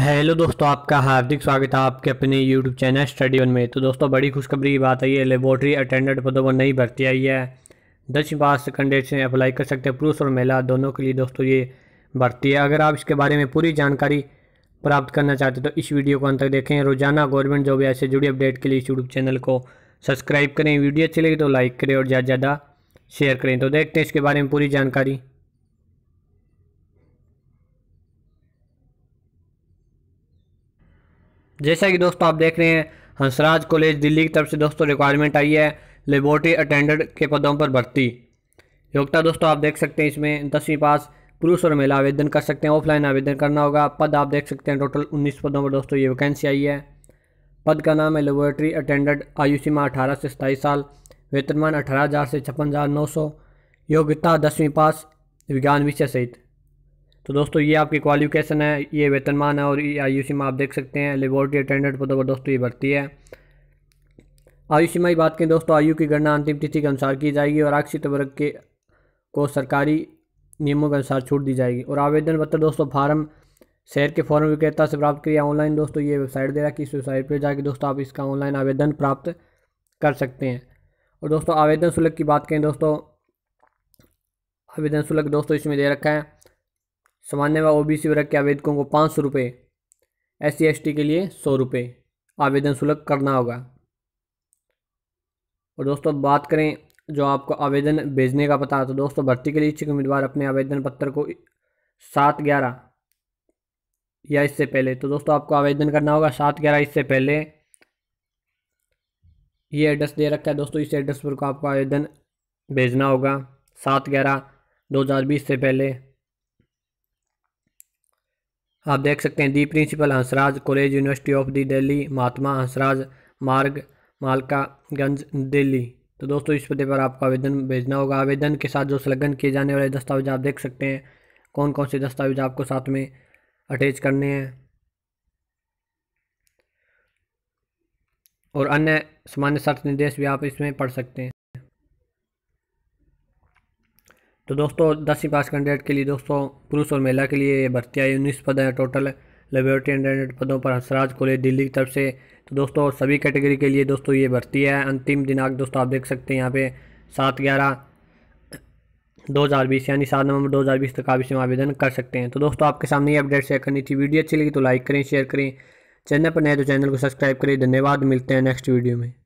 hello दोस्तों आपका हार्दिक स्वागत है आपके अपने यूट्यूब चैनल स्टडी वन में तो दोस्तों बड़ी खुशखबरी की बात है लेबोरेटरी अटेंडेंट पदों पर नई भर्ती आई है दस पास कैंडिडेट से अप्लाई कर सकते हैं पुरुष और महिला दोनों के लिए दोस्तों ये भर्ती है अगर आप इसके बारे में पूरी जानकारी प्राप्त करना चाहते तो इस वीडियो को अंत तक देखें रोजाना गवर्नमेंट जॉब ऐसे जुड़ी अपडेट के लिए इस यूट्यूब चैनल को सब्सक्राइब करें वीडियो अच्छी लगी तो लाइक करें और ज़्यादा ज़्यादा शेयर करें तो देखते हैं इसके बारे में पूरी जानकारी जैसा कि दोस्तों आप देख रहे हैं हंसराज कॉलेज दिल्ली की तरफ से दोस्तों रिक्वायरमेंट आई है लेबोरेटरी अटेंडेंट के पदों पर भर्ती योग्यता दोस्तों आप देख सकते हैं इसमें दसवीं पास पुरुष और महिला आवेदन कर सकते हैं ऑफलाइन आवेदन करना होगा पद आप देख सकते हैं टोटल उन्नीस पदों पर दोस्तों ये वैकेंसी आई है पद का नाम है लेबोरेटरी अटेंडेंट आयु सीमा अठारह से सताईस साल वेतनमान अठारह हज़ार से छप्पन हज़ार नौ सौ योग्यता दसवीं पास विज्ञान विषय सहित तो दोस्तों ये आपकी क्वालिफिकेशन है ये वेतनमान है और ये आयु सीमा आप देख सकते हैं लेबोरेटरी अटेंडेंट पदों पर तो दोस्तों तो ये भर्ती है आयु सीमा की बात करें दोस्तों आयु की गणना अंतिम तिथि के अनुसार की जाएगी और आरक्षित वर्ग के को सरकारी नियमों के अनुसार छूट दी जाएगी और आवेदन पत्र दोस्तों फार्म शहर के फॉर्म विक्रेता से प्राप्त करिए ऑनलाइन दोस्तों ये वेबसाइट दे रहा है कि इस वेबसाइट पर जाके दोस्तों आप इसका ऑनलाइन आवेदन प्राप्त कर सकते हैं और दोस्तों आवेदन शुल्क की बात करें दोस्तों आवेदन शुल्क दोस्तों इसमें दे रखा है सामान्य व ओबीसी वर्ग के आवेदकों को पाँच सौ रुपये एस सी के लिए सौ रुपये आवेदन शुल्क करना होगा और दोस्तों बात करें जो आपको आवेदन भेजने का पता तो दोस्तों भर्ती के लिए इच्छुक उम्मीदवार अपने आवेदन पत्र को सात ग्यारह या इससे पहले तो दोस्तों आपको आवेदन करना होगा सात ग्यारह इससे पहले ये एड्रेस दे रखा है दोस्तों इस एड्रेस पर को आपको आवेदन भेजना होगा सात ग्यारह दो हज़ार बीस से पहले आप देख सकते हैं the principal Hansraj college university of the Delhi Mahatma Hansraj Marg Malkaganj Delhi तो दोस्तों इस पते पर आपको आवेदन भेजना होगा आवेदन के साथ जो संलग्न किए जाने वाले दस्तावेज आप देख सकते हैं कौन कौन से दस्तावेज आपको साथ में अटैच करने हैं और अन्य सामान्य शर्त निर्देश भी आप इसमें पढ़ सकते हैं तो दोस्तों दसवीं पास कैंडिडेट के लिए दोस्तों पुरुष और महिला के लिए ये भर्ती आई उन्नीस पद हैं टोटल लेबोरेटरी इंटरनेट पदों पर हंसराज कॉलेज दिल्ली की तरफ से तो दोस्तों सभी कैटेगरी के लिए दोस्तों ये भर्ती है अंतिम दिनांक दोस्तों आप देख सकते हैं यहाँ पे सात ग्यारह बीस यानी सात नवंबर बीस तक आप इसमें आवेदन कर सकते हैं तो दोस्तों आपके सामने ये अपडेट शेयर करनी थी वीडियो अच्छी लगी तो लाइक करें शेयर करें चैनल पर नए तो चैनल को सब्सक्राइब करें धन्यवाद मिलते हैं नेक्स्ट वीडियो में